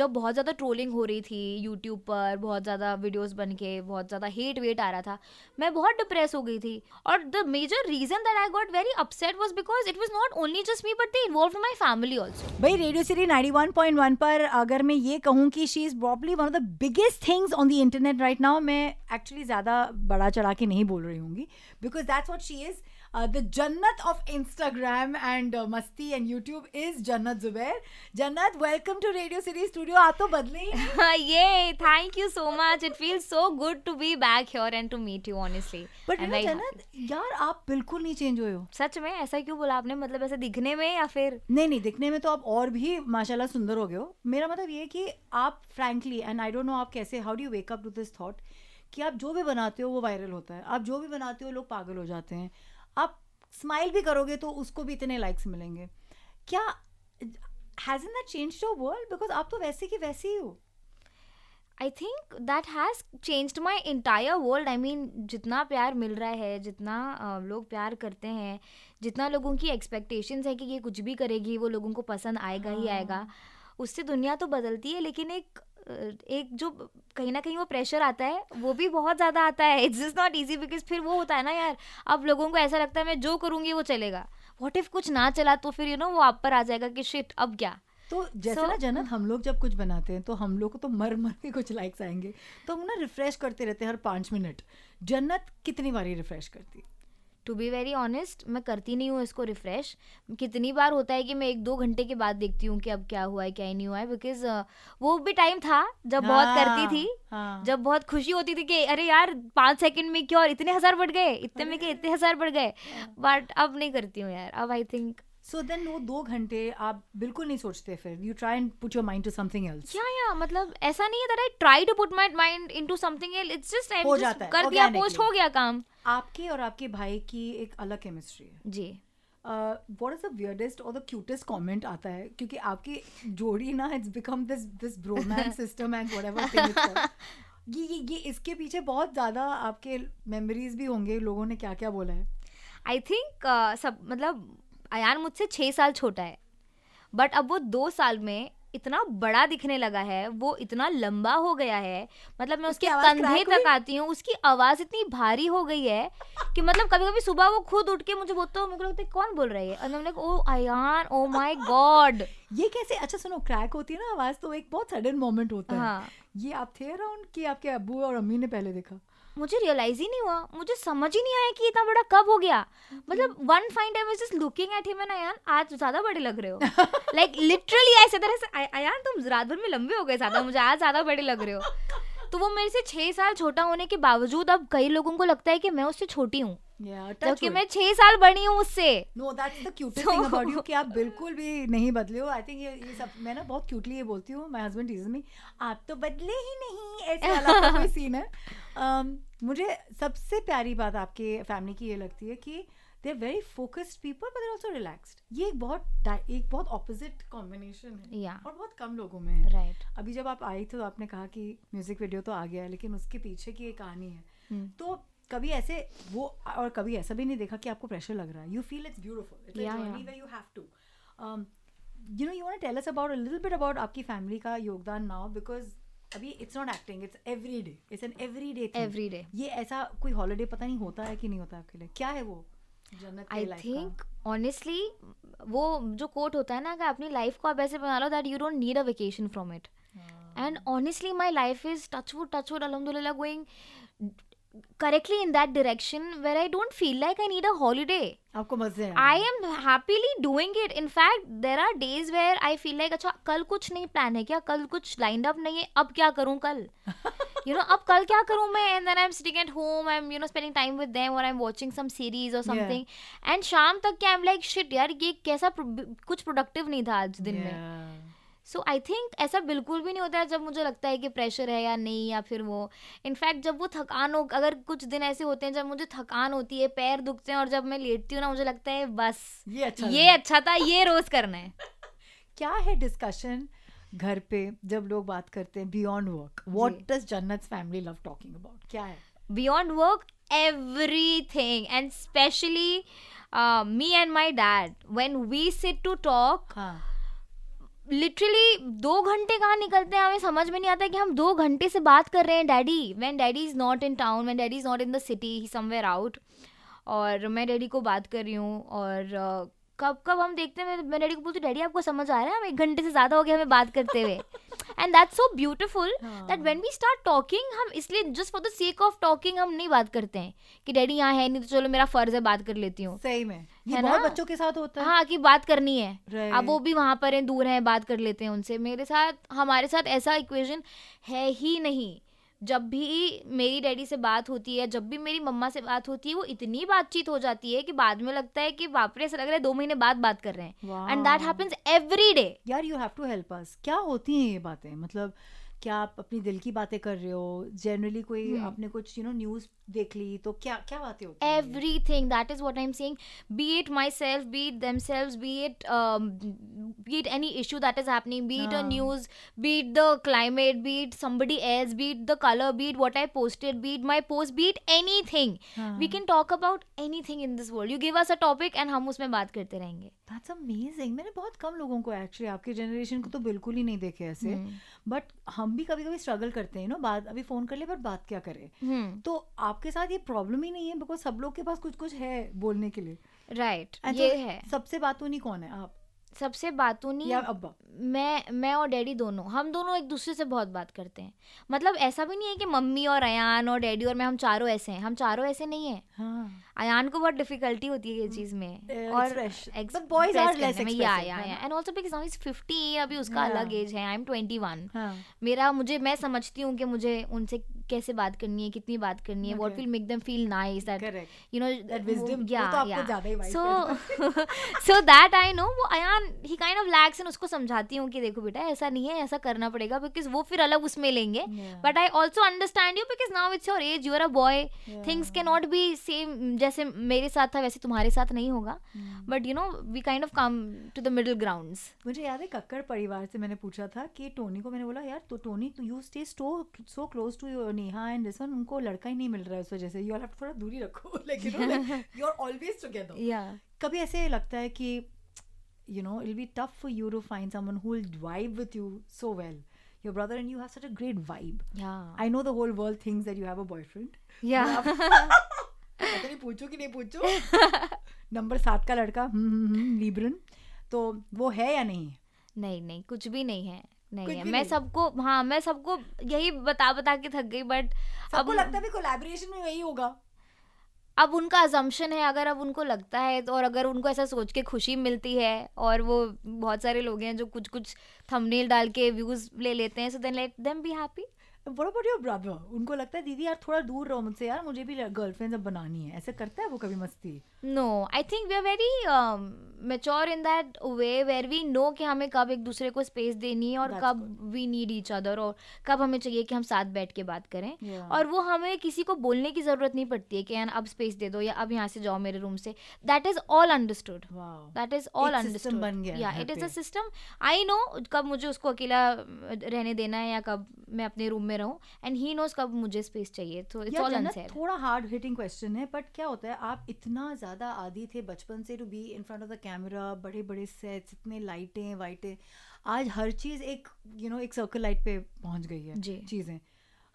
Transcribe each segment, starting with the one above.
जब बहुत ज़्यादा ट्रोलिंग हो रही थी यूट्यूब पर बहुत ज़्यादा वीडियोस बन के बहुत ज़्यादा हेट वेट आ रहा था मैं बहुत डिप्रेस हो गई थी और the major reason that I got very upset was because it was not only just me but they involve my family also भाई रेडियो पॉइंट वन पर अगर मैं ये कहूँ कि she is probably one of the biggest things on the internet right now मैं actually ज़्यादा बड़ा चढ़ा के नहीं बोल रही हूँगी because that's what she is the Jannat of Instagram and मस्ती and YouTube is Jannat Zubair Jannat welcome to Radio City studio आप तो बदले ये thank you so much it feel so good to be back here and to meet you honestly but Jannat यार आप बिल्कुल नहीं change हुए हो सच में ऐसा क्यों बोला आपने मतलब ऐसे दिखने में या फिर नहीं नहीं दिखने में तो आप और भी माशाल्लाह सुंदर हो गए हो मेरा मतलब ये कि आप frankly and I don't know आप कैसे how do you wake up to this thought कि आप जो भी बनाते हो वो वायरल होता है आप जो भी बनाते हो लोग पागल हो जाते हैं आप स्माइल भी करोगे तो उसको भी इतने लाइक्स मिलेंगे क्या has in that change your world because आप तो वैसे की वैसे ही हो I think that has changed my entire world I mean जितना प्यार मिल रहा है जितना लोग प्यार करते हैं जितना लोगों की एक्सपेक्टेशंस है कि ये कुछ भी करेगी वो लोगों को पसंद आएगा हाँ. ही आएगा उससे दुनिया तो बदलती है लेकिन एक एक जो कहीं ना कहीं वो प्रेशर आता है वो भी बहुत ज़्यादा आता है it's is not easy because फिर वो होता है ना यार अब लोगों को ऐसा लगता है मैं जो करूँगी वो चलेगा वॉट इफ कुछ ना चला तो फिर यू you नो know, वो आप पर आ जाएगा कि शिट अब क्या तो जैसे so, ना जन्नत हाँ। हम लोग जब कुछ बनाते हैं तो हम लोग को तो मर मर के कुछ लाइक्स आएंगे तो हम ना रिफ्रेश करते रहते हैं हर पाँच मिनट जन्नत कितनी बारी रिफ्रेश करती है टू बी वेरी ऑनेस्ट मैं करती नहीं हूँ इसको रिफ़्रेश कितनी बार होता है कि मैं एक दो घंटे के बाद देखती हूँ कि अब क्या हुआ है क्या ही नहीं हुआ है बिकॉज uh, वो भी टाइम था जब हाँ, बहुत करती थी हाँ. जब बहुत खुशी होती थी कि अरे यार पाँच सेकंड में क्यों और इतने हज़ार बढ़ गए इतने में क्या इतने हज़ार बढ़ गए बट हाँ। अब नहीं करती हूँ यार अब आई थिंक सो देन वो दो घंटे आप बिल्कुल नहीं सोचते फिर you try and put your mind to something else या या मतलब ऐसा नहीं है that I try to put my mind into something else it's just I just कर दिया पोस्ट हो गया काम आपके और आपके भाई की एक अलग केमिस्ट्री है जी व्हाट इज द वियर्डेस्ट और द क्यूटेस्ट कमेंट आता है क्योंकि आपकी जोड़ी ना it's become this this bromance system and whatever ये ये ये इसके पीछे बहुत ज़्यादा आपके मेमोरीज भी होंगे लोगों ने क्या क्या बोला है आई थिंक uh, सब मतलब अयान मुझसे छः साल छोटा है बट अब वो दो साल में इतना बड़ा दिखने लगा है वो इतना लंबा हो गया है मतलब मैं उसके कंधे तक आती हूँ उसकी आवाज इतनी भारी हो गई है कि मतलब कभी कभी सुबह वो खुद उठ के मुझे बोलते मुझे लगता है कौन बोल रही है और मैंने oh Ayaan oh my god ये कैसे अच्छा सुनो क्रैक होती है ना आवाज तो एक बहुत सडन मोमेंट होता हाँ. है ये आप थे अराउंड कि आपके अबू और अम्मी ने पहले देखा मुझे रियलाइज ही नहीं हुआ मुझे समझ ही नहीं आया कि इतना बड़ा कब हो गया मतलब one fine time just looking at him and Ayaan आज ज्यादा बड़े लग रहे हो लाइक लिटरली ऐसे तरह से आयान तुम रात भर में लंबे हो गए ज्यादा मुझे आज ज्यादा बड़े लग रहे हो तो वो मेरे से छह साल छोटा होने के बावजूद अब कई लोगों को लगता है कि मैं उससे छोटी हूँ Yeah, जबकि मैं छह साल बड़ी हूँ उससे no that's the cutest thing about you कि आप बिल्कुल भी नहीं बदले हो आई थिंक ये ये सब मैं ना बहुत क्यूटली ये बोलती हूँ माय हस्बैंड टीज मी आप तो बदले ही नहीं ऐसे वाला कोई सीन है um, मुझे सबसे प्यारी बात आपके फैमिली की ये लगती है कि they are very focused people but also relaxed ये एक बहुत एक बहुत ऑपोजिट कॉम्बिनेशन है या और बहुत कम लोगों में है राइट अभी जब आप आई थे तो आपने कहा कि म्यूजिक वीडियो तो आ गया है लेकिन उसके पीछे की एक कहानी है hmm. तो कभी ऐसे वो और कभी ऐसा भी नहीं देखा कि आपको प्रेशर लग रहा है you feel it's beautiful you have to you know you want tell us about a little bit about आपकी फैमिली का योगदान नाउ बिकॉज अभी it's not acting it's every day it's an every day every day ये ऐसा कोई holiday पता नहीं होता है कि नहीं होता आपके लिए क्या है वो आई थिंक ऑनेस्टली वो जो कोट होता है ना कि अपनी लाइफ को आप ऐसे बना लो that you don't need a vacation from it and honestly my life is touch wood touch wood अलहमदुल्ला going correctly in that direction where I don't feel like I need a holiday आपको मजे I am happily doing it in fact there are days days I feel like अच्छा कल कुछ नहीं plan है क्या कल कुछ लाइंड अप नहीं है अब क्या करूँ कल यू नो अब कल क्या करूं मैं and then I am sitting at home I am you know spending time with them और I am watching some series और समथिंग एंड शाम तक क्या आई एम लाइक शिट यार ये कैसा कुछ प्रोडक्टिव नहीं था आज दिन में सो आई थिंक ऐसा बिल्कुल भी नहीं होता है जब मुझे लगता है कि प्रेशर है या नहीं या फिर वो इनफैक्ट जब वो थकान हो अगर कुछ दिन ऐसे होते हैं जब मुझे थकान होती है पैर दुखते हैं और जब मैं लेटती हूँ ना मुझे लगता है बस ये अच्छा ये अच्छा था ये रोज करना है क्या है डिस्कशन घर पे जब लोग बात करते हैं beyond work what does Jannat family love talking about क्या है beyond work everything and specially me and my dad when we sit to talk literally दो घंटे कहाँ निकलते हैं हमें समझ में नहीं आता कि हम दो घंटे से बात कर रहे हैं daddy when daddy is not in town when daddy is not in the city he somewhere out और मैं डैडी को बात कर रही हूँ और uh, कब कब हम देखते हैं मैं डैडी को बोलती डैडी आपको समझ आ रहा है हम एक घंटे से ज़्यादा हो गया हमें बात करते हुए and that's so beautiful that when we start talking हम इसलिए just for the sake of talking हम नहीं बात करते हैं कि डैडी यहाँ है नहीं तो चलो मेरा फर्ज है बात कर लेती हूँ सही में ये है बहुत ना? बच्चों के साथ होता है हाँ कि बात करनी है अब वो भी वहाँ पर हैं दूर हैं बात कर लेते हैं उनसे मेरे साथ हमारे साथ ऐसा इक्वेशन है ही नहीं जब भी मेरी डैडी से बात होती है जब भी मेरी मम्मा से बात होती है वो इतनी बातचीत हो जाती है कि बाद में लगता है कि वापरे ऐसा लग रहा है दो महीने बाद बात कर रहे हैं and that happens every day यार you have to help us क्या होती हैं ये बातें मतलब क्या आप अपनी दिल की बातें कर रहे हो जनरली कोई hmm. आपने कुछ यू नो न्यूज देख ली तो क्या क्या बातें होती everything that is what I am seeing be it myself be it themselves be it be it any issue that is happening be it a news be it the climate be it somebody age be it the colour be it what I posted be it my post be it anything we can talk about anything in this world you give us a topic and हम उसमें बात करते रहेंगे that's amazing मैंने बहुत कम लोगों को actually आपके जनरेशन को तो बिल्कुल ही नहीं देखे ऐसे बट hmm. हम हम भी कभी कभी स्ट्रगल करते हैं ना बात अभी फोन कर ले पर बात क्या करें hmm. तो आपके साथ ये प्रॉब्लम ही नहीं है बिकॉज सब लोग के पास कुछ कुछ है बोलने के लिए राइट right, ये तो है सबसे बात होनी कौन है आप सबसे बातों या अब्बा मैं मैं और डैडी दोनों हम दोनों एक दूसरे से बहुत बात करते हैं मतलब ऐसा भी नहीं है कि मम्मी और अयान और डैडी और मैं हम चारों ऐसे हैं हम चारों ऐसे नहीं है हाँ। अयान को बहुत डिफिकल्टी होती है ये हम्म। चीज़ में और boys are less and also because is 50 अभी उसका हाँ। अलग एज है आई एम 21 मेरा मुझे मैं समझती हूँ कि मुझे उनसे कैसे बात करनी है कितनी बात करनी है what will make them feel nice that you know that wisdom या so so that I know वो अयान तो he kind of lacks and उसको समझाती हूँ कि देखो बेटा ऐसा नहीं है ऐसा करना पड़ेगा बिकॉज वो फिर अलग उसमें लेंगे but I also understand you because now it's your age you are a boy things के नॉट बी सेम जैसे मेरे साथ था वैसे तुम्हारे साथ नहीं होगा but you know we kind of come to the middle ground मुझे याद है कक्कर परिवार से मैंने पूछा था कि टोनी को मैंने बोला यार तो Tony you stay so close to your Neha and this one उनको लड़का ही नहीं मिल रहा है उस वजह से यू ऑल हैव थोड़ा दूरी रखो like you know you are always together या कभी ऐसे लगता है कि you know it'll be tough for you to find someone who will vibe with you so well your brother and you have such a great vibe yeah i know the whole world thinks that you have a boyfriend yeah नहीं पूछो कि नहीं पूछो number सात का लड़का Libran तो वो है या नहीं नहीं नहीं कुछ भी नहीं है नहीं है मैं सबको हाँ मैं सबको यही बता बता के थक गई बट अब लगता है कोलैबोरेशन में यही होगा अब उनका अजम्पशन है अगर अब उनको लगता है तो और अगर उनको ऐसा सोच के खुशी मिलती है और वो बहुत सारे लोग हैं जो कुछ कुछ थंबनेल डाल के व्यूज ले लेते हैं so then let them be happy बड़ा बट योर ब्रदर उनको लगता है दीदी यार थोड़ा दूर रहो मुझसे यार मुझे भी गर्लफ्रेंड अब बनानी है ऐसे करता है वो कभी मस्ती no I think we are very mature in that way where we know कि हमें कब एक दूसरे को स्पेस देनी है और कब वी नीड ईच अदर और कब हमें चाहिए कि हम साथ बैठ के बात करें yeah. और वो हमें किसी को बोलने की ज़रूरत नहीं पड़ती है कि यार अब स्पेस दे दो या अब यहाँ से जाओ मेरे रूम से that is all understood that is all understood it is a system I know कब मुझे उसको अकेला रहने देना है या कब मैं अपने रूम में रहूँ एंड ही नोज कब मुझे स्पेस चाहिए तो थोड़ा हार्ड हिटिंग क्वेश्चन है बट क्या होता है आप इतना ज़्यादा आदि थे बचपन से to be in front of the camera बड़े बड़े सेट्स इतने लाइटें वाइटें आज हर चीज़ एक यू नो एक सर्कल लाइट पे पहुंच गई है जी चीज़ें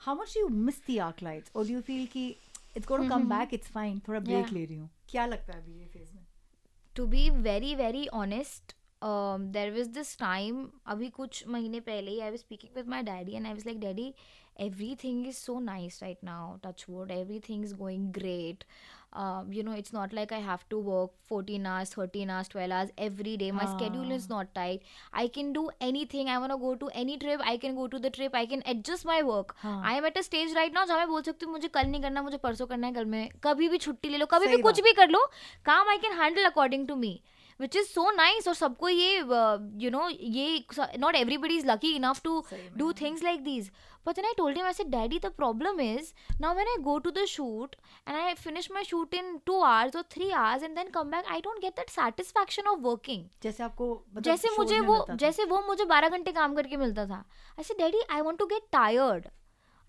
how much you miss the arc lights और यू फील कि it's going come back it's fine थोड़ा ब्रेक ले रही हूँ क्या लगता है अभी ये फेज में to be very very honest there was this time अभी कुछ महीने पहले ही I was speaking with my daddy and I was like daddy everything is so nice right now touch wood everything is going great uh, you know it's not like i have to work 14 hours 13 hours 12 hours every day my uh. schedule is not tight i can do anything i want to go to any trip i can go to the trip i can adjust my work uh. i am at a stage right now जहाँ main bol sakti hu mujhe kal nahi karna mujhe parso karna hai kal में kabhi bhi chutti le lo kabhi bhi kuch bhi kar lo kaam i can handle according to me which is so nice और सबको ये you know ये not everybody is lucky enough to do things like these But then I told him, I said, Daddy, the problem is now when I go to the shoot and I finish my shoot in two hours or three hours and then come back, I don't get that satisfaction of working. जैसे आपको जैसे मुझे वो जैसे वो मुझे बारह घंटे काम करके मिलता था I said, Daddy, I want to get tired.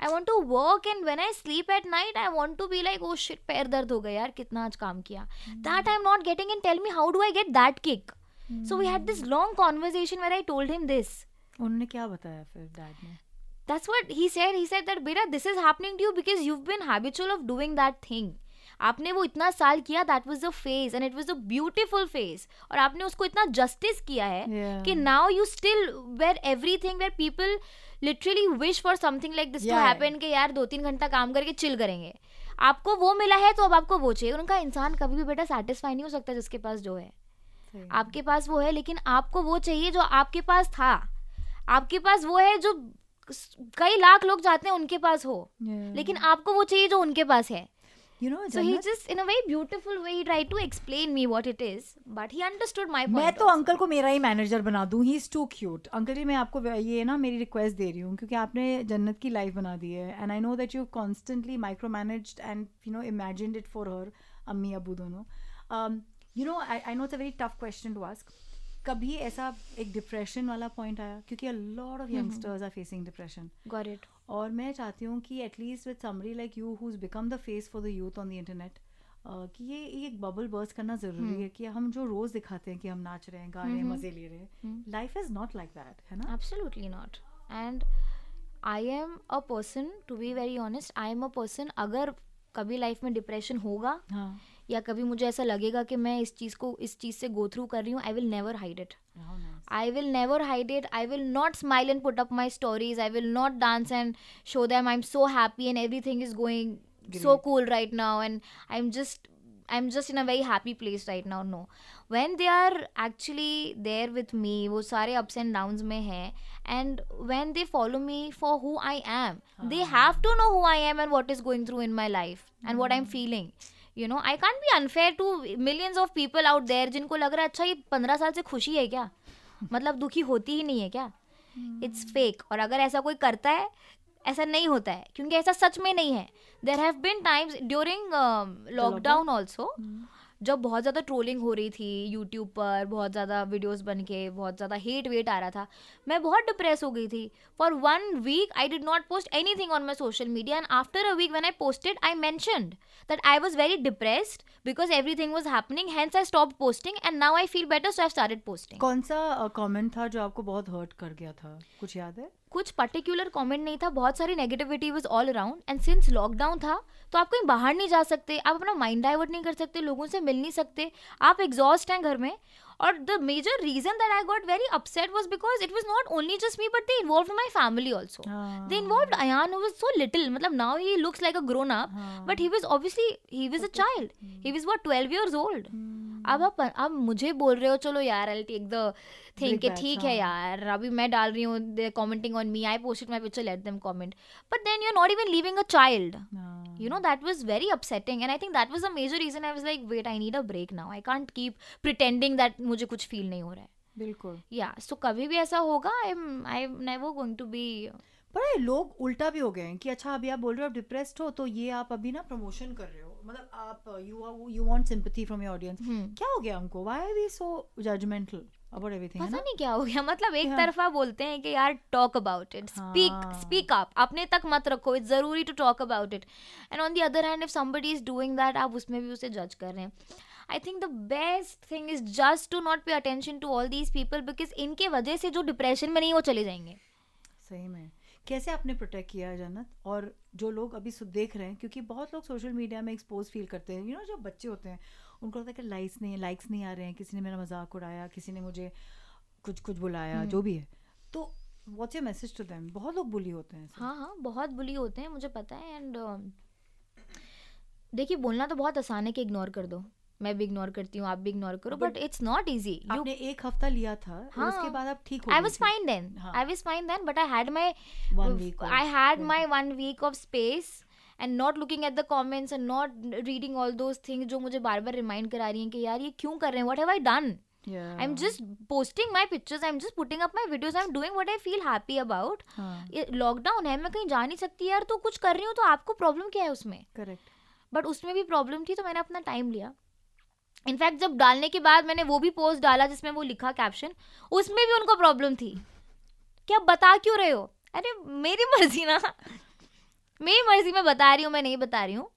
I want to work and when I sleep at night, I want to be like, oh shit, पैर दर्द हो गया यार कितना आज काम किया that I not getting and tell me how do I get that kick? Hmm. So we had this long conversation where I told him this. उन्होंने क्या बताया फिर डैड ने That's what he said. He said that बेटा this is happening to you because you've been habitual of doing that thing. आपने वो इतना साल किया that was a phase and it was a beautiful phase और आपने उसको इतना जस्टिस किया है कि now you still where everything where people literally wish for something like this to happen के यार दो तीन घंटा काम करके चिल करेंगे आपको वो मिला है तो अब आपको वो चाहिए उनका इंसान कभी भी बेटा सेटिस्फाई नहीं हो सकता जिसके पास जो है आपके पास वो है लेकिन आपको वो चाहिए जो आपके पास था आपके पास वो है जो कई लाख लोग जाते हैं उनके पास हो लेकिन आपको वो चाहिए जो उनके पास है You know, so he just in a very beautiful way he tried to explain me what it is, but he understood my point. मैं तो अंकल को मेरा ही मैनेजर बना दूं he is too cute uncle ji मैं आपको ये ना मेरी रिक्वेस्ट दे रही हूँ क्योंकि आपने जन्नत की लाइफ बना दी है and I know that you constantly micromanaged and you know imagined it for her अम्मी अबू दोनों Um, you know I I know it's a very tough question to ask. कभी ऐसा एक डिप्रेशन वाला पॉइंट आया क्योंकि a lot of youngsters are facing depression got it और मैं चाहती हूँ कि at least with summary like you who's become the face for the youth on the internet कि ये एक बबल बर्स करना जरूरी हम्म। है कि हम जो रोज दिखाते हैं कि हम नाच रहे हैं गा रहे हैं हम्म, हम्म। मजे ले रहे हैं life is not like that है ना absolutely not and I am a person to be very honest I am a person अगर कभी लाइफ में डिप्रेशन होगा हाँ या कभी मुझे ऐसा लगेगा कि मैं इस चीज को इस चीज से गो थ्रू कर रही हूँ I will never hide it I will never hide it I will not smile and put up my stories I will not dance and show them I am so happy and everything is going so cool right now and I am just I am just in a very happy place right now no when they are actually there with me वो सारे ups and downs में हैं and when they follow me for who I am they have to know who I am and what is going through in my life and what I am feeling you know I can be unfair to millions of people out there जिनको लग रहा है अच्छा ये पंद्रह साल से खुशी है क्या मतलब दुखी होती ही नहीं है क्या इट्स hmm. फेक और अगर ऐसा कोई करता है ऐसा नहीं होता है क्योंकि ऐसा सच में नहीं है there have been times during lockdown also जब बहुत ज़्यादा ट्रोलिंग हो रही थी यूट्यूब पर बहुत ज़्यादा वीडियोस बन के बहुत ज़्यादा हेट वेट आ रहा था मैं बहुत डिप्रेस हो गई थी for one week I did not post anything on my social media and after a week when I posted I mentioned that I was very depressed because everything was happening hence I stop posting and now I feel better so I start posting कौन सा comment uh, था जो आपको बहुत hurt कर गया था कुछ याद है कुछ पर्टिकुलर कमेंट नहीं था बहुत सारी negativity was all around and since lockdown था तो आप कहीं बाहर नहीं जा सकते आप अपना माइंड डाइवर्ट नहीं कर सकते लोगों से मिल नहीं सकते आप एग्जॉस्ट हैं घर में और the major reason that I got very upset was because it was not only just me but they involve my family also they involve Ayaan was so little मतलब now he looks like a grown up but he was obviously he was a child he was what twelve years old अब आप अब मुझे बोल रहे हो चलो यार आई टेक द थिंक कि ठीक है हाँ। यार अभी मैं डाल रही हूँ they commenting on me I post my picture let them comment but then you are not even living a child you know that was very upsetting and I think that was a major reason I was like wait I need a break now I can't keep pretending that मुझे कुछ feel नहीं हो रहा है बिल्कुल या सो कभी भी ऐसा होगा I am I am never going to be पर लोग उल्टा भी हो गए हैं कि अच्छा अभी आप बोल रहे हो आप डिप्रेस्ड हो तो ये आप अभी ना प्रमोशन कर रहे हो मतलब आप you are you want sympathy from your audience क्या हो गया हमको why are we so judgemental about everything पता नहीं क्या हो गया मतलब एक yeah. तरफा बोलते हैं कि यार talk about it speak speak up अपने तक मत रखो इट्स जरूरी to talk about it and on the other hand if somebody is doing that आप उसमें भी उसे जज कर रहे हैं I think the best thing is just to not pay attention to all these people because इनके वजह से जो डिप्रेशन में नहीं वो चले जाएंगे सही में कैसे आपने प्रोटेक्ट किया जन्नत और जो लोग अभी देख रहे हैं क्योंकि बहुत लोग सोशल मीडिया में एक्सपोज फील करते हैं यू नो जो बच्चे होते हैं उनको लगता है कि लाइक्स नहीं लाइक्स नहीं आ रहे हैं किसी ने मेरा मजाक उड़ाया किसी ने मुझे कुछ कुछ बुलाया हम्म। जो भी है तो what a message to them बहुत लोग बुली होते हैं हाँ हाँ बहुत बुली होते हैं मुझे पता है एंड देखिए बोलना तो बहुत आसान है कि इग्नोर कर दो मैं भी इग्नोर करती हूँ आप भी इग्नोर करो बट इट्स नॉट इजी आपने एक हफ्ता लिया था हाँ, उसके बाद आप ठीक हो I was fine then I was fine then but I had my one week I had my one week off space and not looking at the comments and not reading all those things जो मुझे बार बार remind करा रही हैं कि यार ये क्यों कर रहे हैं what have I done I am just posting my pictures I am just putting up my videos I am doing what I feel happy about lockdown है मैं कहीं जा नहीं सकती यार तो कुछ कर रही हूँ तो आपको प्रॉब्लम क्या है उसमें करेक्ट बट उसमें भी प्रॉब्लम थी तो मैंने अपना टाइम लिया इनफैक्ट जब डालने के बाद मैंने वो भी पोस्ट डाला जिसमें वो लिखा कैप्शन उसमें भी उनको प्रॉब्लम थी क्या बता क्यों रहे हो अरे मेरी मर्जी ना मेरी मर्जी मैं बता रही हूँ मैं नहीं बता रही हूँ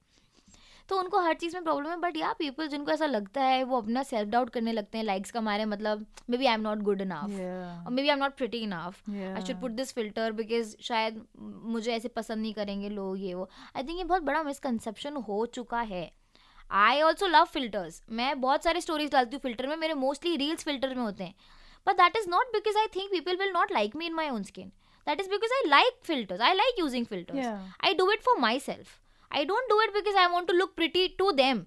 तो उनको हर चीज़ में प्रॉब्लम है बट या पीपल जिनको ऐसा लगता है वो अपना सेल्फ डाउट करने लगते हैं लाइक्स का मारे मतलब maybe I am not good enough maybe I am not pretty enough I should put this filter because शायद मुझे ऐसे पसंद नहीं करेंगे लोग ये वो आई थिंक ये बहुत बड़ा मिसकनसेप्शन हो चुका है आई ऑल्सो लव फिल्टर्स मैं बहुत सारे स्टोरीज डालती हूँ फिल्टर में मेरे मोस्टली रील्स फिल्टर में होते हैं but that is not because I think people will not like me in my own skin that is because I like filters I like using filters I do it for myself I don't do it because I want to look pretty to them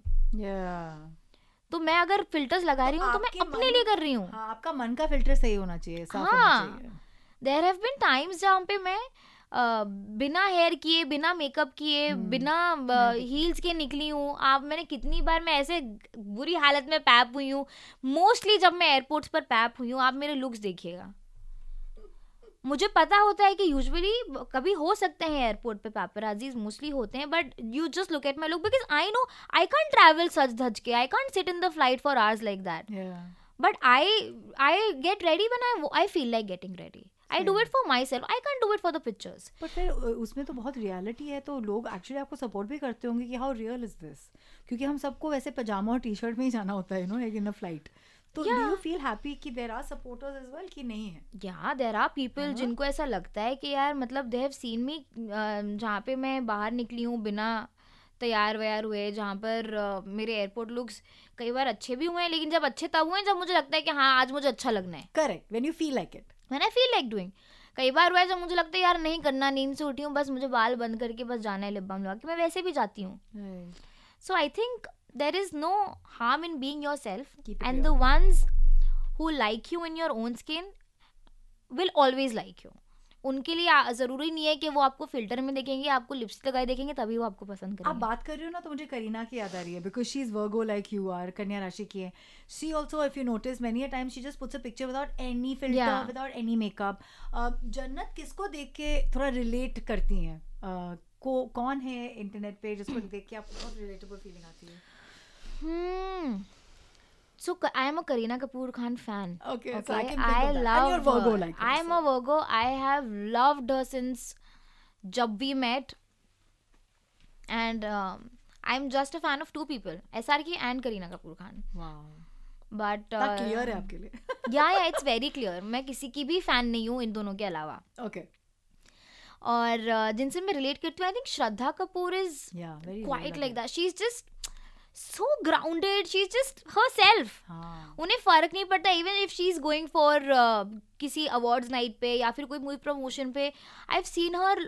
तो मैं अगर filters लगा तो रही हूँ तो मैं अपने लिए कर रही हूँ हाँ, आपका मन का फिल्टर सही होना चाहिए हाँ देर हैव बिन टाइम्स जहाँ पे मैं बिना हेयर किए बिना मेकअप किए हम्म, बिना हील्स के निकली हूँ आप मैंने कितनी बार मैं ऐसे बुरी हालत में पैप हुई हूँ मोस्टली जब मैं एयरपोर्ट्स पर पैप हुई हूँ आप मेरे लुक्स देखिएगा मुझे पता होता है कि यूजुअली कभी हो सकते हैं एयरपोर्ट पे पैपराजीज मोस्टली होते हैं but you just look at my look because I know I can't travel सच धज के I can't sit in the flight for hours like that but I I get ready when I I feel like getting ready I do it for myself I can do it for the pictures but फिर उसमें तो बहुत reality है तो लोग actually आपको support भी करते होंगे कि हाउ रियल इज दिस क्योंकि हम सबको वैसे पजामा और टी शर्ट में ही जाना होता है you know in a flight तो डू यू फील हैप्पी कि there are supporters as well कि नहीं है या देर आर पीपल जिनको ऐसा लगता है कि यार मतलब दे हैव सीन मी जहाँ पे मैं बाहर निकली हूँ बिना तैयार व्यार हुए जहाँ पर uh, मेरे एयरपोर्ट लुक्स कई बार अच्छे भी हुए हैं लेकिन जब अच्छे तब हुए हैं जब मुझे लगता है कि हाँ आज मुझे अच्छा लगना है correct when you feel like it when I feel like doing कई बार हुआ है जब मुझे लगता है यार नहीं करना नींद से उठी हूँ बस मुझे बाल बंद करके बस जाना है लिप बाम लगा कि मैं वैसे भी जाती हूँ so I think there is no harm in being yourself and the ones who like you in your own skin will always like you उनके लिए ज़रूरी नहीं है कि वो आपको फिल्टर में देखेंगे आपको लिप्स लगाए देखेंगे तभी वो आपको पसंद करेंगे आप बात कर रहे हो ना तो मुझे करीना की याद आ रही है because she is Virgo like you are कन्या राशि की है she also if you notice many a time she just puts a picture without any filter without any makeup Jannat किसको देख के थोड़ा रिलेट करती हैं uh, को कौन है इंटरनेट पे जिसको देख के आपको बहुत रिलेटेबल फीलिंग आती है hmm. So I am a Kareena Kapoor Khan fan. Okay, okay? so I can think I of that. love and you're Virgo her. like I am so. a Virgo. I have loved her since jab we met, and I am just just a fan of two people, SRK and and Kapoor Khan. Wow. But clear है आपके लिए या या it's very clear मैं किसी की भी fan नहीं हूँ इन दोनों के अलावा ओके okay. और uh, जिनसे मैं रिलेट करती हूँ I think Shraddha Kapoor is quite like that she is just so grounded she's just herself हाँ. उन्हें फर्क नहीं पड़ता even if she is going for किसी अवार्ड नाइट पे या फिर कोई मूवी प्रमोशन पे I have seen her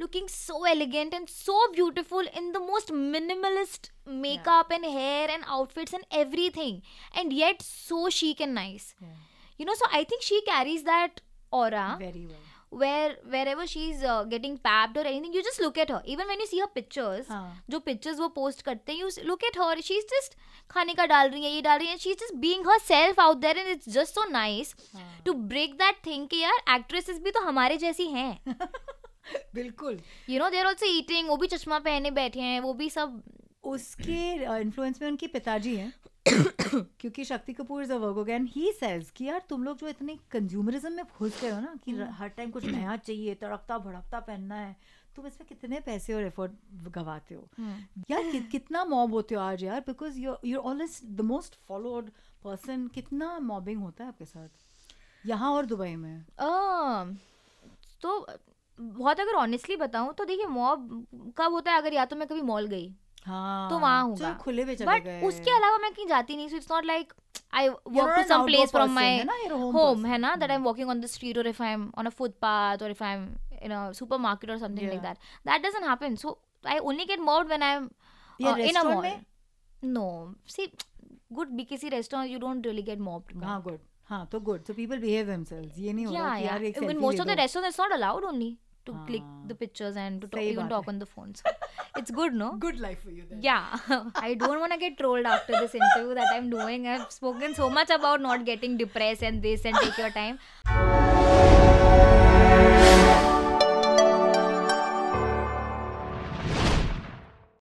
looking so elegant and so beautiful in the most minimalist makeup and hair and outfits and everything and yet so chic and nice you know so I think she carries that और where wherever she's uh, getting papped or anything you just look at her even when you see her pictures हाँ. जो pictures वो post करते हैं you look at her she's just खाने का डाल रही है ये डाल रही है she's just being herself out there and it's just so nice हाँ. to break that thing कि यार actresses भी तो हमारे जैसी हैं बिल्कुल you know there also eating वो भी चश्मा पहने बैठे हैं वो भी सब उसके इन्फ्लुएंस में उनके पिताजी हैं क्योंकि Shakti Kapoor is a Virgo again he says कि यार तुम लोग जो इतने कंज्यूमरिज्म में घुस गए हो ना कि हम्म। हर टाइम कुछ नया चाहिए तड़कता भड़कता पहनना है तुम इसमें कितने पैसे और एफर्ट गवाते हो हम्म। यार कि, कितना मॉब होते हो आज यार because you're always the most followed person कितना मॉबिंग होता है आपके साथ यहाँ और दुबई में तो बहुत अगर ऑनेस्टली बताऊँ तो देखिए मॉब कब होता है अगर या तो मैं कभी मॉल गई हाँ, तो वहाँ होगा खुले में चले बट उसके अलावा मैं कहीं जाती नहीं so it's not like I walk to some place from my home, home hai na, that I'm walking on the street or if I'm on a footpath or if I'm in a supermarket or something yeah. like that. That doesn't happen. So I only get mobbed when I'm uh, in a mall. Mein? No, see, good BKC restaurant you don't really get mobbed. Ah, good. हाँ तो good so people behave themselves ये नहीं होगा कि यार एक selfie ले लो in most of the restaurants it's not allowed only to ah. click the pictures and to talk, even talk on the phone. So it's good, no? Good life for you then. Yeah. I don't want to get trolled after this interview that I'm doing. I've spoken so much about not getting depressed and this and take your time.